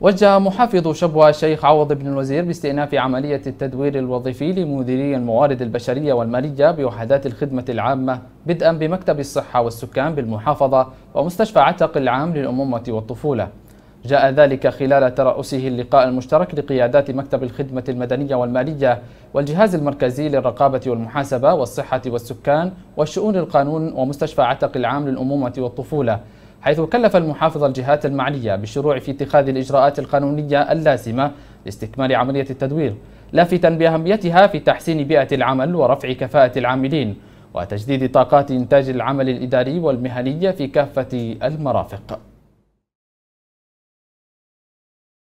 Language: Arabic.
وجه محافظ شبوة الشيخ عوض بن الوزير باستئناف عملية التدوير الوظيفي لمديري الموارد البشرية والمالية بوحدات الخدمة العامة بدءا بمكتب الصحة والسكان بالمحافظة ومستشفى عتق العام للأمومة والطفولة جاء ذلك خلال ترأسه اللقاء المشترك لقيادات مكتب الخدمة المدنية والمالية والجهاز المركزي للرقابة والمحاسبة والصحة والسكان والشؤون القانون ومستشفى عتق العام للأمومة والطفولة حيث كلف المحافظ الجهات المعنية بالشروع في اتخاذ الإجراءات القانونية اللازمة لاستكمال عملية التدوير لافتا بأهميتها في تحسين بيئة العمل ورفع كفاءة العاملين وتجديد طاقات إنتاج العمل الإداري والمهني في كافة المرافق